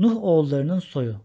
Nuh oğullarının soyu.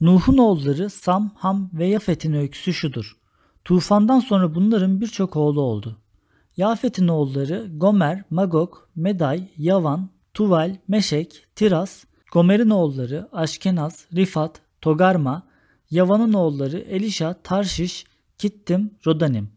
Nuh'un oğulları Sam, Ham ve Yafet'in öyküsü şudur. Tufandan sonra bunların birçok oğlu oldu. Yafet'in oğulları Gomer, Magog, Meday, Yavan, Tuval, Meşek, Tiras, Gomer'in oğulları Aşkenaz, Rifat, Togarma, Yavan'ın oğulları Elisha, Tarşiş, Kittim, Rodanim.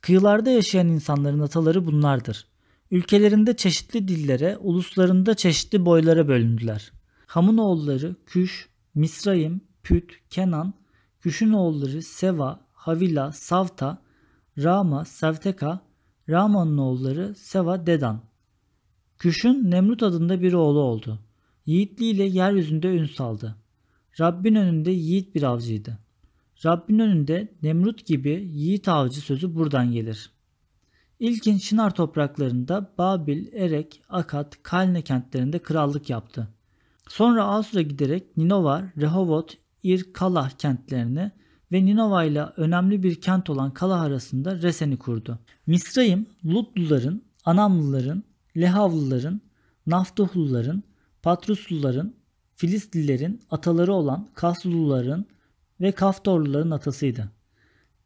Kıyılarda yaşayan insanların ataları bunlardır. Ülkelerinde çeşitli dillere, uluslarında çeşitli boylara bölündüler. Hamun oğulları Küş, Misraim, Püt, Kenan, Küş'ün oğulları Seva, Havila, Savta, Rama, Sevteka, Rama'nın oğulları Seva, Dedan. Küş'ün Nemrut adında bir oğlu oldu. Yiğitliğiyle yeryüzünde ün saldı. Rabbin önünde yiğit bir avcıydı. Rabbin önünde Nemrut gibi yiğit avcı sözü buradan gelir.'' İlkin Şinar topraklarında Babil, Erek, Akat, Kalne kentlerinde krallık yaptı. Sonra Asur'a giderek Ninova, Rehovot, İr, Kalah kentlerini ve Ninova ile önemli bir kent olan Kalah arasında Resen'i kurdu. Misraim, Lutluların, Anamlıların, Lehavlıların, Naftuhluların, Patrusluların, Filistlilerin ataları olan Kasluların ve Kaftorluların atasıydı.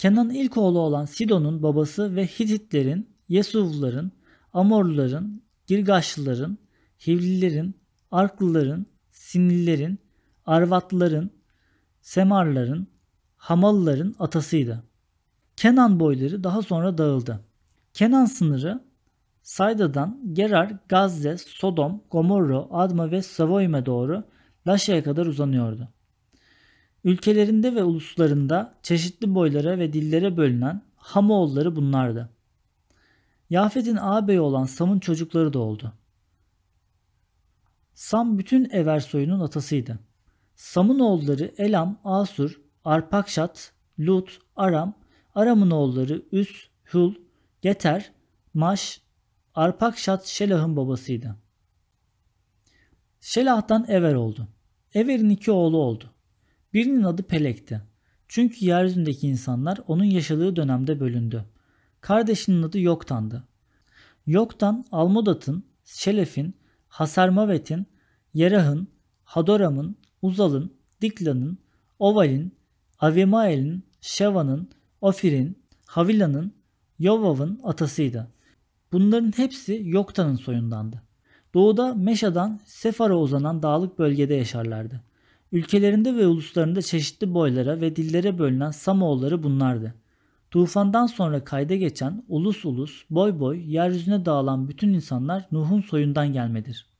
Kenan'ın ilk oğlu olan Sidon'un babası ve Hititlerin, Yesuvluların, Amorluların, Girgaşlıların, Hivlilerin, Arklıların, Sinlilerin, Arvatların, Semarların, Hamalların atasıydı. Kenan boyları daha sonra dağıldı. Kenan sınırı Sayda'dan Gerar, Gazze, Sodom, Gomorro, Adma ve Savoyme doğru Laşya'ya kadar uzanıyordu. Ülkelerinde ve uluslarında çeşitli boylara ve dillere bölünen Hamoğulları bunlardı. Yafet'in ağabeyi olan Sam'ın çocukları da oldu. Sam bütün Ever soyunun atasıydı. Sam'ın oğulları Elam, Asur, Arpakşat, Lut, Aram, Aram'ın oğulları Üs, Hul, Geter, Maş, Arpakşat Şelah'ın babasıydı. Şelah'tan Ever oldu. Ever'in iki oğlu oldu. Birinin adı Pelek'ti. Çünkü yeryüzündeki insanlar onun yaşadığı dönemde bölündü. Kardeşinin adı Yoktan'dı. Yoktan, Almodat'ın, Şelef'in, Hasarmavet'in, Yerah'ın, Hadoram'ın, Uzal'ın, Dikla'nın, Oval'in, Avimael'in, Şeva'nın, Ofir'in, Havila'nın, Yovav'ın atasıydı. Bunların hepsi Yoktan'ın soyundandı. Doğuda Meşa'dan Sefar'a uzanan dağlık bölgede yaşarlardı. Ülkelerinde ve uluslarında çeşitli boylara ve dillere bölünen Samoğulları bunlardı. Tufandan sonra kayda geçen ulus ulus, boy boy, yeryüzüne dağılan bütün insanlar Nuh'un soyundan gelmedir.''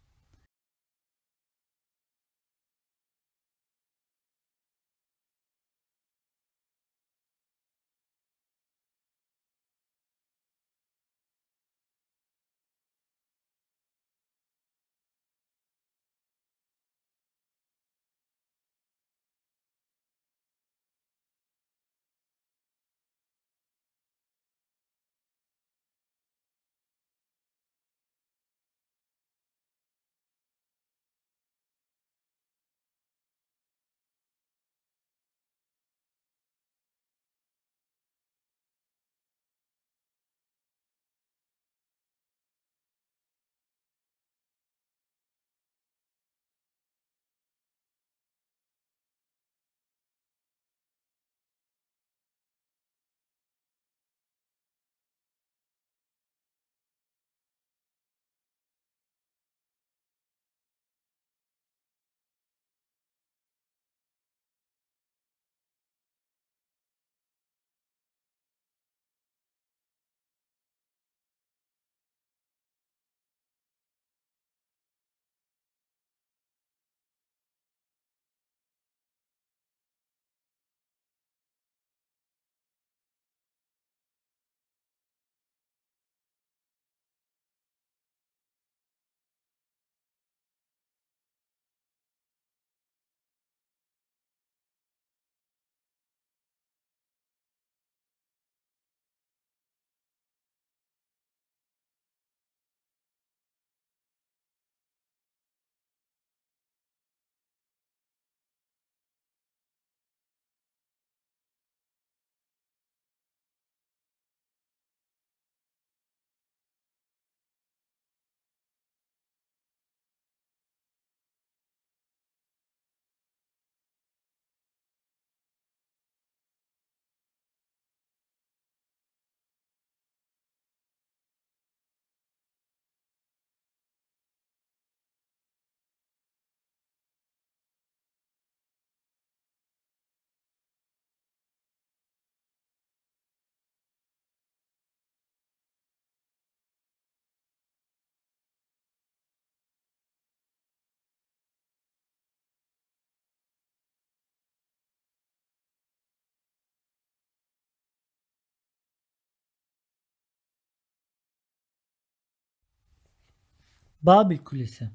Babil Kulesi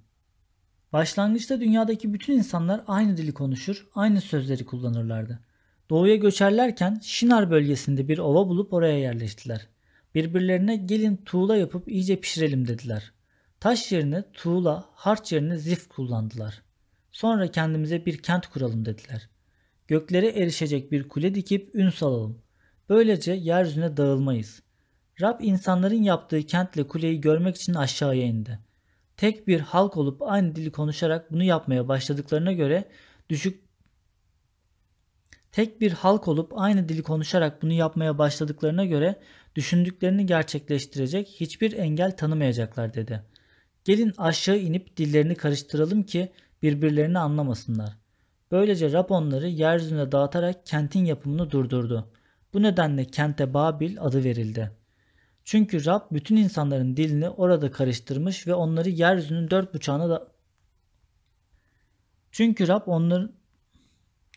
Başlangıçta dünyadaki bütün insanlar aynı dili konuşur, aynı sözleri kullanırlardı. Doğuya göçerlerken Şinar bölgesinde bir ova bulup oraya yerleştiler. Birbirlerine gelin tuğla yapıp iyice pişirelim dediler. Taş yerine tuğla, harç yerine zif kullandılar. Sonra kendimize bir kent kuralım dediler. Göklere erişecek bir kule dikip ün salalım. Böylece yeryüzüne dağılmayız. Rab insanların yaptığı kentle kuleyi görmek için aşağıya indi.'' tek bir halk olup aynı dili konuşarak bunu yapmaya başladıklarına göre düşük tek bir halk olup aynı dili konuşarak bunu yapmaya başladıklarına göre düşündüklerini gerçekleştirecek hiçbir engel tanımayacaklar dedi. Gelin aşağı inip dillerini karıştıralım ki birbirlerini anlamasınlar. Böylece Rab onları yeryüzüne dağıtarak kentin yapımını durdurdu. Bu nedenle kente Babil adı verildi.'' Çünkü Rab bütün insanların dilini orada karıştırmış ve onları yeryüzünün dört buçağına da Çünkü Rab onları,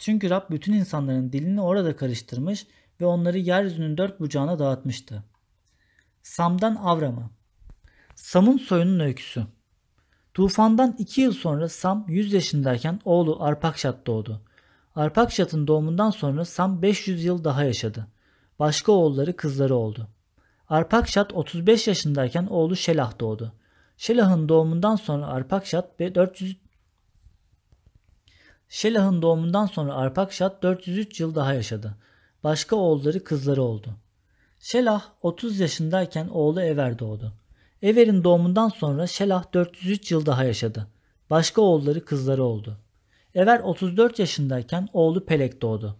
Çünkü Rab bütün insanların dilini orada karıştırmış ve onları yeryüzünün dört bucağına dağıtmıştı. Sam'dan Avram'a Sam'ın soyunun öyküsü Tufandan iki yıl sonra Sam 100 yaşındayken oğlu Arpakşat doğdu. Arpakşat'ın doğumundan sonra Sam 500 yıl daha yaşadı. Başka oğulları kızları oldu. Arpakşat 35 yaşındayken oğlu Şelah doğdu. Şelah'ın doğumundan sonra Arpakşat 400 Şelah'ın doğumundan sonra Arpakşat 403 yıl daha yaşadı. Başka oğulları kızları oldu. Şelah 30 yaşındayken oğlu Ever doğdu. Ever'in doğumundan sonra Şelah 403 yıl daha yaşadı. Başka oğulları kızları oldu. Ever 34 yaşındayken oğlu Pelek doğdu.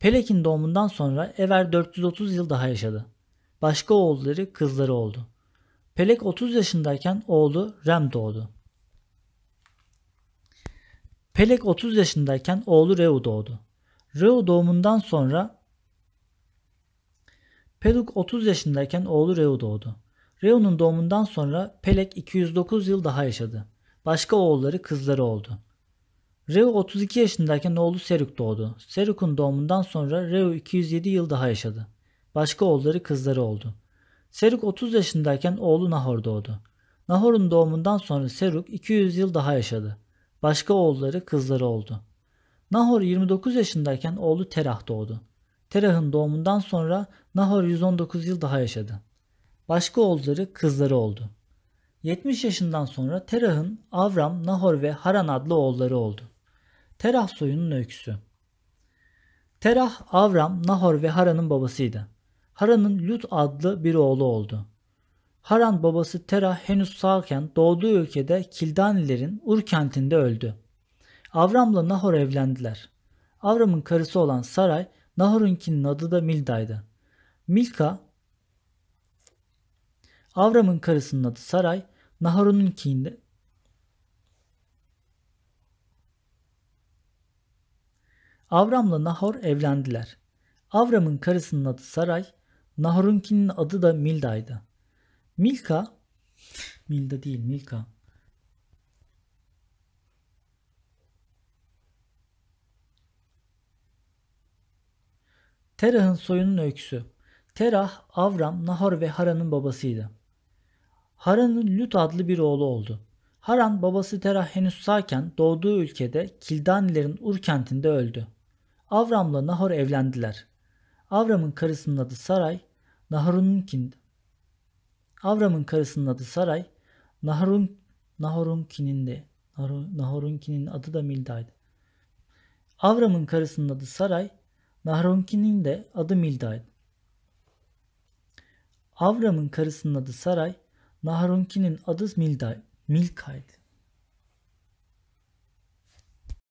Pelek'in doğumundan sonra Ever 430 yıl daha yaşadı. Başka oğulları kızları oldu. Pelek 30 yaşındayken oğlu Rem doğdu. Pelek 30 yaşındayken oğlu Reu doğdu. Reu doğumundan sonra Peluk 30 yaşındayken oğlu Reu doğdu. Reu'nun doğumundan sonra Pelek 209 yıl daha yaşadı. Başka oğulları kızları oldu. Reu 32 yaşındayken oğlu Seruk doğdu. Seruk'un doğumundan sonra Reu 207 yıl daha yaşadı. Başka oğulları kızları oldu. Seruk 30 yaşındayken oğlu Nahor doğdu. Nahor'un doğumundan sonra Seruk 200 yıl daha yaşadı. Başka oğulları kızları oldu. Nahor 29 yaşındayken oğlu Terah doğdu. Terah'ın doğumundan sonra Nahor 119 yıl daha yaşadı. Başka oğulları kızları oldu. 70 yaşından sonra Terah'ın Avram, Nahor ve Haran adlı oğulları oldu. Terah soyunun öyküsü. Terah, Avram, Nahor ve Haran'ın babasıydı. Haran'ın Lut adlı bir oğlu oldu. Haran babası Tera henüz sağken doğduğu ülkede Kildanilerin Ur kentinde öldü. Avram'la Nahor evlendiler. Avram'ın karısı olan Saray, Nahor'unkinin adı da Milda'ydı. Milka, Avram'ın karısının adı Saray, Nahor'unkinde Avram'la Nahor evlendiler. Avram'ın karısının adı Saray, Nahrunkinin adı da Milda'ydı. Milka, Milda değil Milka. Terah'ın soyunun öyküsü. Terah, Avram, Nahor ve Haran'ın babasıydı. Haran'ın Lüt adlı bir oğlu oldu. Haran babası Terah henüz sağken doğduğu ülkede Kildanilerin Ur kentinde öldü. Avram'la Nahor evlendiler. Avram'ın karısının adı Saray, Naharunkin. Avram'ın karısının adı Saray, Naharun Nahorunkin'in de Nahorunkin'in adı da Milda'ydı. Avram'ın karısının adı Saray, Nahrunkin'in de adı Milda'ydı. Avram'ın karısının adı Saray, Nahrunkin'in adı Milday, Milkay'dı.